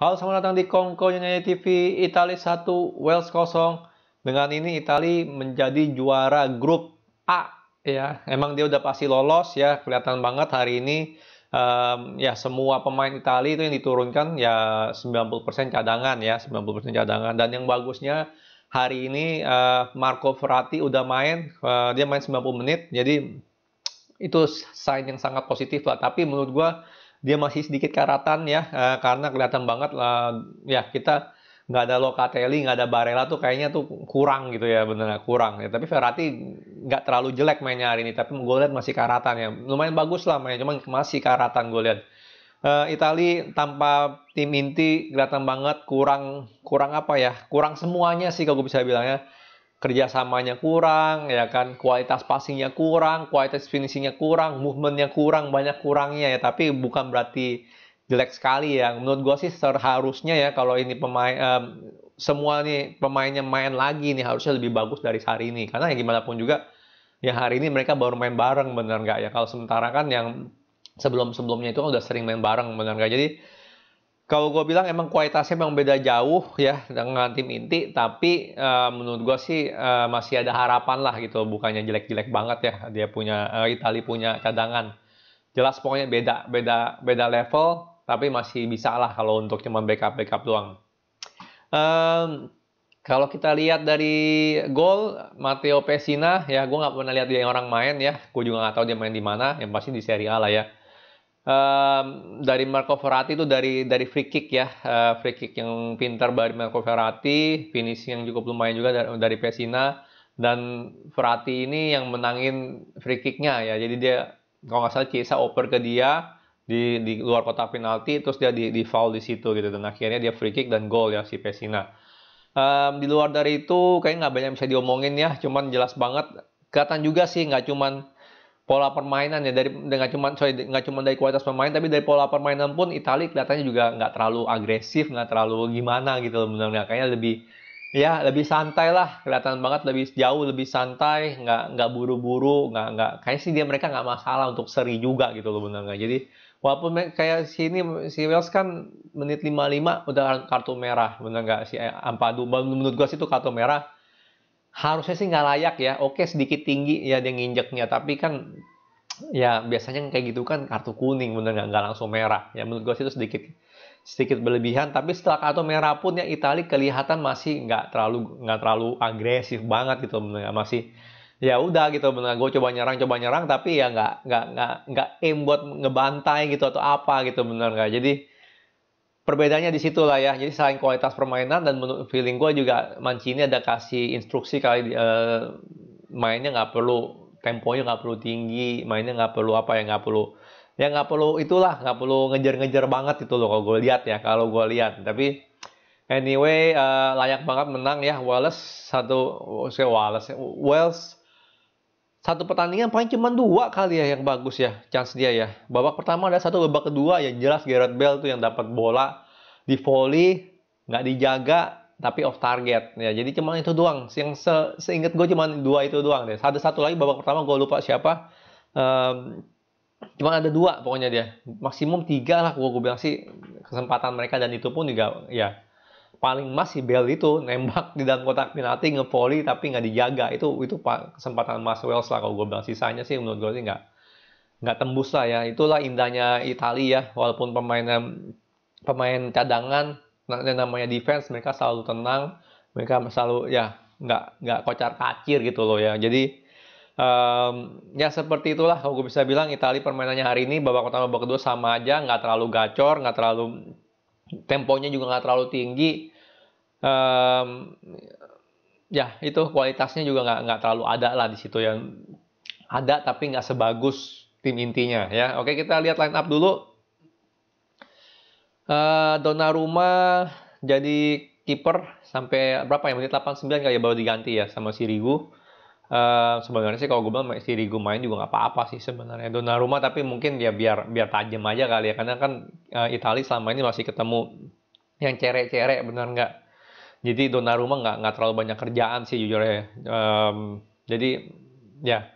Halo, selamat datang di Kongko Nyanyi TV Itali 1, Wales 0. Dengan ini Itali menjadi juara grup A ya. Emang dia udah pasti lolos ya, kelihatan banget hari ini um, ya semua pemain Itali itu yang diturunkan ya 90% cadangan ya, 90% cadangan dan yang bagusnya hari ini uh, Marco Verratti udah main, uh, dia main 90 menit. Jadi itu sign yang sangat positif lah, tapi menurut gua dia masih sedikit karatan ya eh, karena kelihatan banget lah. Eh, ya kita nggak ada Locatelli, nggak ada Barella tuh kayaknya tuh kurang gitu ya benar-benar kurang ya. Tapi Ferrati nggak terlalu jelek mainnya hari ini, tapi gue lihat masih karatan ya. Lumayan bagus lah mainnya, cuman masih karatan gue lihat. Uh, Itali tanpa tim inti kelihatan banget kurang kurang apa ya kurang semuanya sih kalau gue bisa bilangnya kerjasamanya kurang, ya kan, kualitas passingnya kurang, kualitas finishingnya kurang, movementnya kurang, banyak kurangnya ya. Tapi bukan berarti jelek sekali ya. Menurut gue sih seharusnya ya kalau ini pemain um, semua nih pemainnya main lagi nih harusnya lebih bagus dari hari ini. Karena ya gimana pun juga ya hari ini mereka baru main bareng bener nggak ya. Kalau sementara kan yang sebelum-sebelumnya itu kan udah sering main bareng bener nggak. Jadi kalau gue bilang emang kualitasnya memang beda jauh ya dengan tim inti tapi uh, menurut gue sih uh, masih ada harapan lah gitu bukannya jelek-jelek banget ya dia punya uh, Itali punya cadangan jelas pokoknya beda beda beda level tapi masih bisa lah kalau untuk cuma backup backup doang um, kalau kita lihat dari gol Matteo Pessina ya gue nggak pernah lihat dia yang orang main ya gue juga nggak tahu dia main di mana yang pasti di Serie A lah ya Um, dari Marco Verratti itu dari dari free kick ya, uh, free kick yang pintar dari Marco Verratti, finishing yang cukup lumayan juga dari, dari Pesina dan Verratti ini yang menangin free kicknya ya, jadi dia kalau nggak salah Chiesa oper ke dia di di luar kotak penalti, terus dia di, di foul di situ gitu dan akhirnya dia free kick dan gol ya si Pesina. Um, di luar dari itu kayaknya nggak banyak bisa diomongin ya, cuman jelas banget kelihatan juga sih nggak cuman pola permainan ya dari nggak cuma sorry nggak cuma dari kualitas pemain tapi dari pola permainan pun Italia kelihatannya juga nggak terlalu agresif nggak terlalu gimana gitu loh benar kayaknya lebih ya lebih santai lah kelihatan banget lebih jauh lebih santai nggak nggak buru-buru nggak nggak kayak sih dia mereka nggak masalah untuk seri juga gitu loh benar jadi walaupun kayak sini si Wales kan menit 55 udah kartu merah benar nggak si eh, Ampadu menurut gua sih itu kartu merah harusnya sih nggak layak ya. Oke sedikit tinggi ya dia nginjeknya, tapi kan ya biasanya kayak gitu kan kartu kuning bener nggak nggak langsung merah. Ya menurut gue sih itu sedikit sedikit berlebihan. Tapi setelah kartu merah pun ya Itali kelihatan masih nggak terlalu nggak terlalu agresif banget gitu bener masih ya udah gitu bener gue coba nyerang coba nyerang tapi ya nggak nggak nggak nggak aim buat ngebantai gitu atau apa gitu bener nggak jadi perbedaannya di situ lah ya. Jadi selain kualitas permainan dan menurut feeling gue juga Mancini ada kasih instruksi kali uh, mainnya nggak perlu temponya nggak perlu tinggi, mainnya nggak perlu apa ya nggak perlu ya nggak perlu itulah nggak perlu ngejar-ngejar banget itu loh kalau gue lihat ya kalau gue lihat tapi anyway uh, layak banget menang ya Wallace satu oh, saya Wallace Wales satu pertandingan paling cuma dua kali ya yang bagus ya chance dia ya. Babak pertama ada satu, babak kedua ya jelas Gareth Bale tuh yang dapat bola di volley nggak dijaga tapi off target ya. Jadi cuma itu doang. Yang se seingat gue cuma dua itu doang deh. Ada satu lagi babak pertama gue lupa siapa. Um, cuma ada dua pokoknya dia. Maksimum tiga lah gue, gue bilang sih kesempatan mereka dan itu pun juga ya paling emas si Bell itu nembak di dalam kotak penalti ngevoli tapi nggak dijaga itu itu kesempatan Mas Wells lah kalau gue bilang sisanya sih menurut gue sih nggak nggak tembus lah ya itulah indahnya Italia ya walaupun pemain pemain cadangan yang namanya defense mereka selalu tenang mereka selalu ya nggak nggak kocar kacir gitu loh ya jadi um, ya seperti itulah kalau gue bisa bilang Italia permainannya hari ini babak pertama babak kedua sama aja nggak terlalu gacor nggak terlalu temponya juga nggak terlalu tinggi um, ya itu kualitasnya juga nggak nggak terlalu ada lah di situ yang ada tapi nggak sebagus tim intinya ya oke kita lihat line up dulu uh, Donnarumma jadi kiper sampai berapa ya menit 89 kali ya baru diganti ya sama Sirigu Uh, sebenarnya sih kalau gue bilang si Rigo main juga nggak apa-apa sih sebenarnya dona rumah tapi mungkin ya biar biar tajam aja kali ya karena kan uh, eh, Italia selama ini masih ketemu yang cerek-cerek benar nggak jadi rumah nggak nggak terlalu banyak kerjaan sih jujur ya um, jadi ya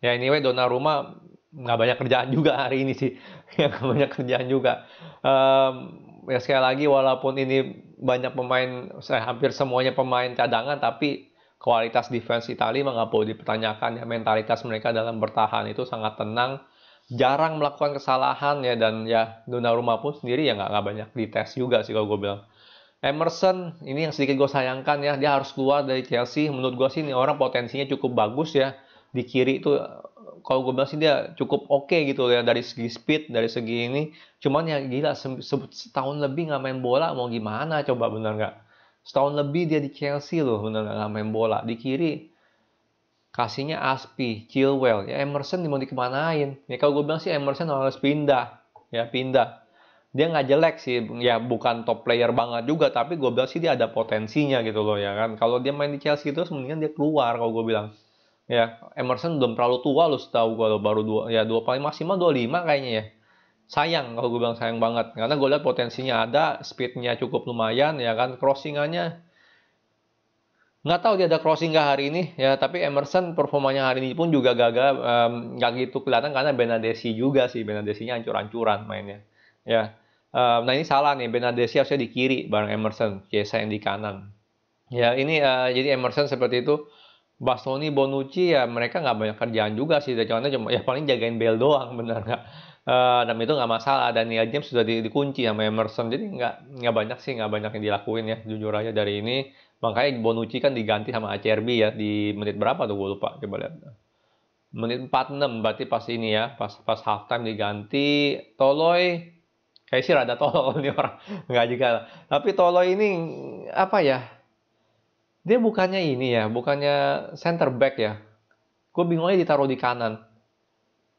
ya anyway rumah nggak banyak kerjaan juga hari ini sih ya nggak banyak kerjaan juga um, ya sekali lagi walaupun ini banyak pemain saya eh, hampir semuanya pemain cadangan tapi kualitas defense Italia nggak perlu dipertanyakan ya mentalitas mereka dalam bertahan itu sangat tenang jarang melakukan kesalahan ya dan ya rumah pun sendiri ya nggak banyak dites juga sih kalau gue bilang Emerson ini yang sedikit gue sayangkan ya dia harus keluar dari Chelsea menurut gue sih ini orang potensinya cukup bagus ya di kiri itu kalau gue bilang sih dia cukup oke okay gitu ya dari segi speed dari segi ini cuman ya gila setahun lebih nggak main bola mau gimana coba bener nggak setahun lebih dia di Chelsea loh benar nggak main bola di kiri kasihnya Aspi, Chilwell, ya Emerson mau dikemanain? Ya kalau gue bilang sih Emerson harus pindah, ya pindah. Dia nggak jelek sih, ya bukan top player banget juga, tapi gue bilang sih dia ada potensinya gitu loh ya kan. Kalau dia main di Chelsea itu mendingan dia keluar kalau gue bilang. Ya Emerson belum terlalu tua loh setahu gue baru dua, ya dua paling maksimal dua lima kayaknya ya sayang kalau gue bilang sayang banget karena gue lihat potensinya ada speednya cukup lumayan ya kan crossingannya nggak tahu dia ada crossing nggak hari ini ya tapi Emerson performanya hari ini pun juga gagal nggak um, gitu kelihatan karena Benadesi juga sih Benadesinya ancur-ancuran mainnya ya um, nah ini salah nih Benadesi harusnya di kiri bareng Emerson Chiesa yang di kanan ya ini uh, jadi Emerson seperti itu Bastoni Bonucci ya mereka nggak banyak kerjaan juga sih contohnya cuma ya paling jagain Bel doang benar nggak Uh, dan itu nggak masalah dan Nia James sudah di, dikunci sama Emerson jadi nggak nggak banyak sih nggak banyak yang dilakuin ya jujur aja dari ini makanya Bonucci kan diganti sama ACRB ya di menit berapa tuh gue lupa coba lihat menit 46 berarti pas ini ya pas pas halftime diganti Toloi kayak sih rada tolol nih orang nggak juga lah. tapi Toloi ini apa ya dia bukannya ini ya bukannya center back ya gue bingungnya ditaruh di kanan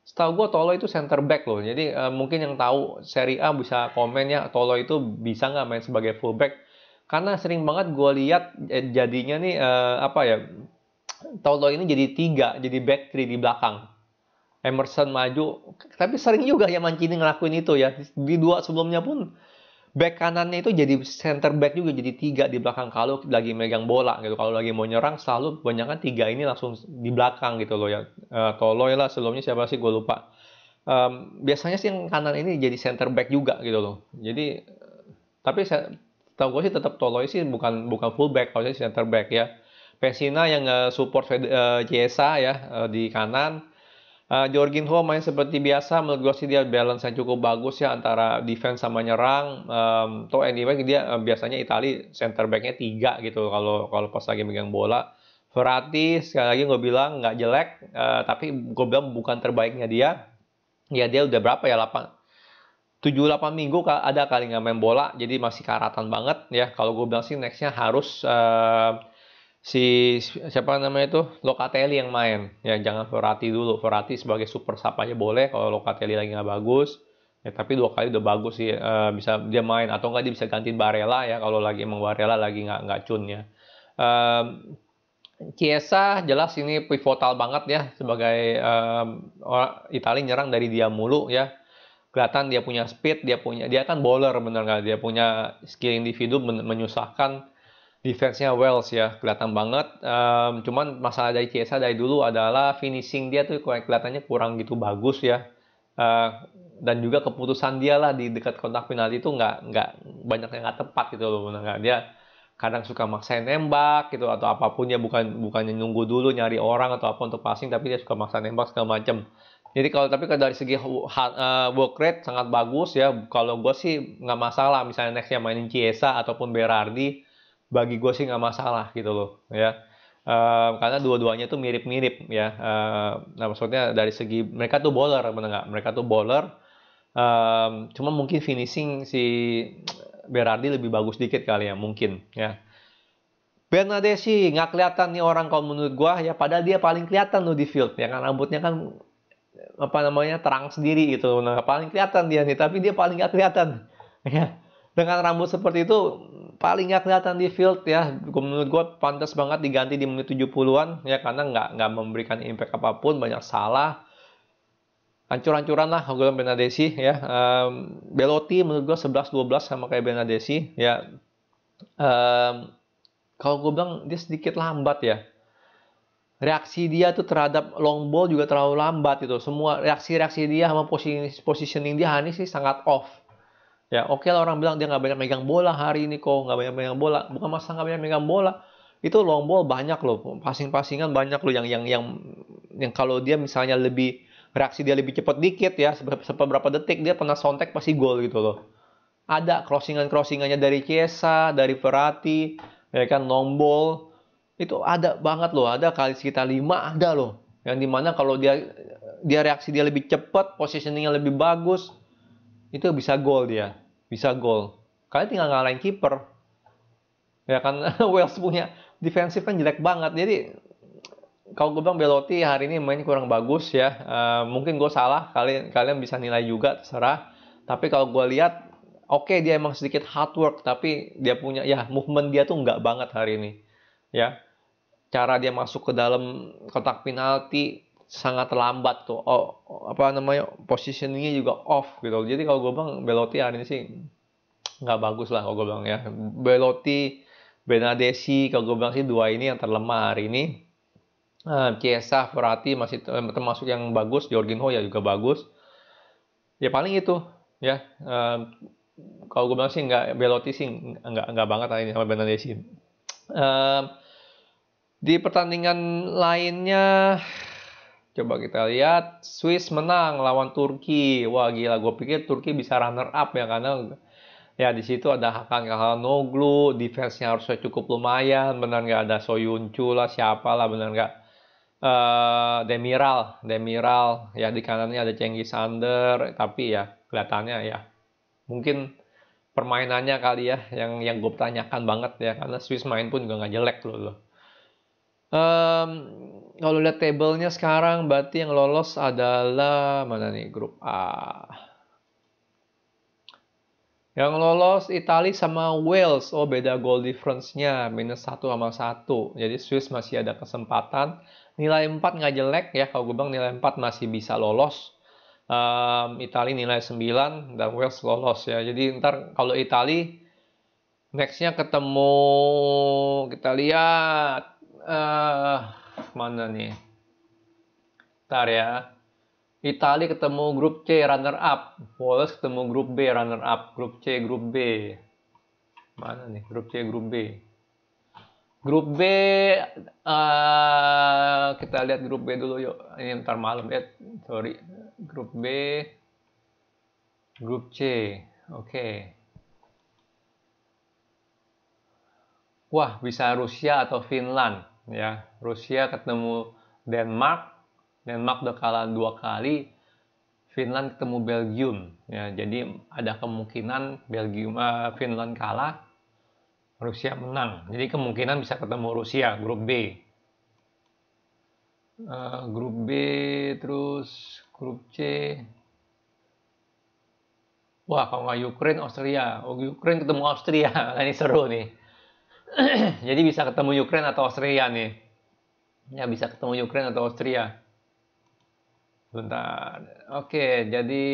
setahu gue Tolo itu center back loh. Jadi uh, mungkin yang tahu seri A bisa komen ya Tolo itu bisa nggak main sebagai fullback. Karena sering banget gue lihat eh, jadinya nih uh, apa ya Tolo ini jadi tiga, jadi back three di belakang. Emerson maju, tapi sering juga ya Mancini ngelakuin itu ya. Di dua sebelumnya pun back kanannya itu jadi center back juga jadi tiga di belakang kalau lagi megang bola gitu kalau lagi mau nyerang selalu kebanyakan tiga ini langsung di belakang gitu loh ya uh, eh, Toloy lah sebelumnya siapa sih gue lupa um, biasanya sih yang kanan ini jadi center back juga gitu loh jadi tapi saya tahu gue sih tetap Toloy sih bukan bukan full back kalau center back ya Pesina yang support uh, eh, ya eh, di kanan Uh, Jorginho main seperti biasa menurut gue sih dia balance yang cukup bagus ya antara defense sama nyerang. Um, to anyway dia uh, biasanya Itali center backnya tiga gitu kalau kalau pas lagi megang bola. Verratti sekali lagi gue bilang nggak jelek, uh, tapi gue bilang bukan terbaiknya dia. Ya dia udah berapa ya 8 tujuh delapan minggu ada kali nggak main bola, jadi masih karatan banget ya. Kalau gue bilang sih nextnya harus uh, si siapa namanya itu Locatelli yang main ya jangan Ferrati dulu Ferrati sebagai super sub aja boleh kalau Locatelli lagi nggak bagus ya tapi dua kali udah bagus sih e, bisa dia main atau nggak dia bisa gantiin Barella ya kalau lagi emang Barella lagi nggak nggak cun ya e, Chiesa jelas ini pivotal banget ya sebagai e, orang Italia nyerang dari dia mulu ya kelihatan dia punya speed dia punya dia kan bowler bener nggak dia punya skill individu men menyusahkan defense-nya Wells ya kelihatan banget um, cuman masalah dari Chiesa dari dulu adalah finishing dia tuh kelihatannya kurang gitu bagus ya uh, dan juga keputusan dia lah di dekat kontak penalti itu nggak nggak banyak yang nggak tepat gitu loh nggak dia kadang suka maksain nembak gitu atau apapun ya bukan bukannya nunggu dulu nyari orang atau apa untuk passing tapi dia suka maksain nembak segala macam jadi kalau tapi dari segi eh, work rate sangat bagus ya kalau gue sih nggak masalah misalnya nextnya mainin Chiesa ataupun Berardi bagi gue sih nggak masalah gitu loh ya uh, karena dua-duanya tuh mirip-mirip ya uh, nah maksudnya dari segi mereka tuh bowler bener mereka tuh bowler um, cuma mungkin finishing si Berardi lebih bagus dikit kali ya mungkin ya sih nggak kelihatan nih orang kalau menurut gue ya padahal dia paling kelihatan loh di field ya kan rambutnya kan apa namanya terang sendiri gitu nah, paling kelihatan dia nih tapi dia paling nggak kelihatan ya dengan rambut seperti itu paling nggak kelihatan di field ya menurut gue pantas banget diganti di menit 70-an ya karena nggak nggak memberikan impact apapun banyak salah hancur-hancuran lah gue Benadesi ya um, Belotti menurut gue 11-12 sama kayak Benadesi ya um, kalau gue bilang dia sedikit lambat ya reaksi dia tuh terhadap long ball juga terlalu lambat itu semua reaksi-reaksi dia sama positioning, dia Hani sih sangat off Ya oke okay lah orang bilang dia nggak banyak megang bola hari ini kok, nggak banyak megang bola. Bukan masalah nggak banyak megang bola. Itu long ball banyak loh, pasing-pasingan banyak loh yang yang yang yang kalau dia misalnya lebih reaksi dia lebih cepat dikit ya seberapa detik dia pernah sontek pasti gol gitu loh. Ada crossingan-crossingannya dari Chiesa, dari Ferrati, ya kan long ball. Itu ada banget loh, ada kali sekitar lima ada loh. Yang dimana kalau dia dia reaksi dia lebih cepat, positioningnya lebih bagus, itu bisa gol dia, bisa gol. Kalian tinggal ngalahin kiper. Ya kan Wales punya defensif kan jelek banget. Jadi kalau gue bilang Belotti hari ini mainnya kurang bagus ya. Uh, mungkin gue salah, kalian kalian bisa nilai juga terserah. Tapi kalau gue lihat oke okay, dia emang sedikit hard work tapi dia punya ya movement dia tuh nggak banget hari ini. Ya. Cara dia masuk ke dalam kotak penalti sangat lambat tuh. Oh, apa namanya positioningnya juga off gitu. Jadi kalau gue bilang Belotti hari ini sih nggak bagus lah kalau gue bilang ya. Belotti, Benadesi kalau gue bilang sih dua ini yang terlemah hari ini. Eh, Chiesa, Ferrati masih termasuk yang bagus, Jorginho ya juga bagus. Ya paling itu ya. Uh, kalau gue bilang sih nggak Belotti sih nggak nggak banget hari ini sama Benadesi. Eh, di pertandingan lainnya Coba kita lihat, Swiss menang lawan Turki. Wah gila, gue pikir Turki bisa runner up ya karena ya di situ ada Hakan Kalanoglu, defense-nya harusnya cukup lumayan, benar nggak ada Soyuncu lah, siapa lah, benar nggak uh, Demiral, Demiral, ya di kanannya ada Cengiz Under, tapi ya kelihatannya ya mungkin permainannya kali ya yang yang gue tanyakan banget ya karena Swiss main pun juga nggak jelek loh, loh. Um, kalau lihat tabelnya sekarang berarti yang lolos adalah mana nih grup A. Yang lolos Italia sama Wales. Oh beda goal difference-nya minus 1 sama 1. Jadi Swiss masih ada kesempatan. Nilai 4 nggak jelek ya. Kalau gue bilang nilai 4 masih bisa lolos um, Itali nilai 9 dan Wales lolos ya. Jadi ntar kalau Itali nextnya ketemu kita lihat uh, mana nih? Ntar ya. Itali ketemu grup C runner up, Wales ketemu grup B runner up, grup C grup B. Mana nih grup C grup B? Grup B uh, kita lihat grup B dulu yuk. Ini ntar malam ya, sorry. Grup B, grup C, oke. Okay. Wah bisa Rusia atau Finland ya Rusia ketemu Denmark Denmark udah kalah dua kali Finland ketemu Belgium ya jadi ada kemungkinan Belgium uh, Finland kalah Rusia menang jadi kemungkinan bisa ketemu Rusia grup B uh, grup B terus grup C Wah, kalau nggak Ukraine, Austria. Oh, Ukraine ketemu Austria. Ini seru nih. Jadi bisa ketemu Ukraina atau Austria nih. Ya bisa ketemu Ukraina atau Austria. Bentar. Oke, jadi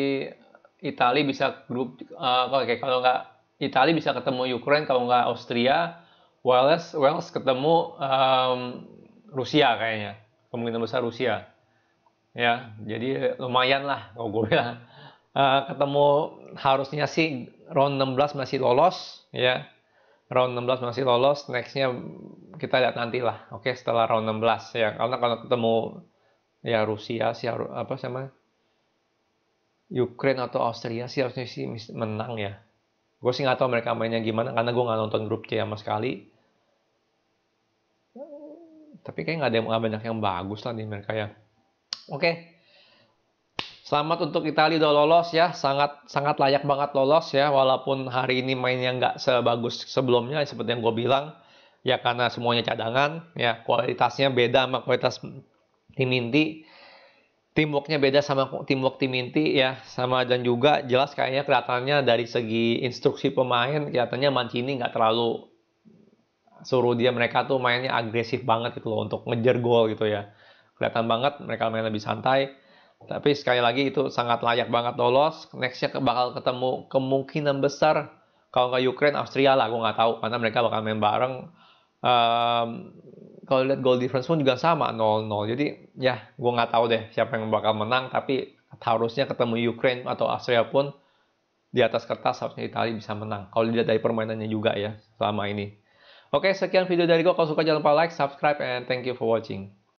Italia bisa grup uh, oke okay, kalau nggak Italia bisa ketemu Ukraina kalau nggak Austria, Wales Wales ketemu um, Rusia kayaknya. Kemungkinan besar Rusia. Ya, jadi lumayan lah kalau gue bilang. Uh, ketemu harusnya sih round 16 masih lolos ya round 16 masih lolos, nextnya kita lihat nanti lah. Oke, okay, setelah round 16 ya. Karena kalau ketemu ya Rusia sih apa sama Ukraine atau Austria sih harusnya sih menang ya. Gue sih nggak tahu mereka mainnya gimana karena gue nggak nonton grup C sama sekali. Tapi kayaknya nggak ada yang banyak yang bagus lah di mereka ya. Oke, okay. Selamat untuk Italia udah lolos ya, sangat sangat layak banget lolos ya, walaupun hari ini mainnya nggak sebagus sebelumnya seperti yang gue bilang, ya karena semuanya cadangan, ya kualitasnya beda sama kualitas tim inti, teamworknya beda sama teamwork tim inti ya, sama dan juga jelas kayaknya kelihatannya dari segi instruksi pemain kelihatannya Mancini nggak terlalu suruh dia mereka tuh mainnya agresif banget gitu loh untuk ngejar gol gitu ya, kelihatan banget mereka main lebih santai tapi sekali lagi itu sangat layak banget lolos. Nextnya bakal ketemu kemungkinan besar kalau nggak Ukraine Austria lah, gue nggak tahu karena mereka bakal main bareng. Um, kalau lihat goal difference pun juga sama 0-0. Jadi ya gue nggak tahu deh siapa yang bakal menang. Tapi harusnya ketemu Ukraine atau Austria pun di atas kertas harusnya Italia bisa menang. Kalau dilihat dari permainannya juga ya selama ini. Oke, sekian video dari gue. Kalau suka jangan lupa like, subscribe, and thank you for watching.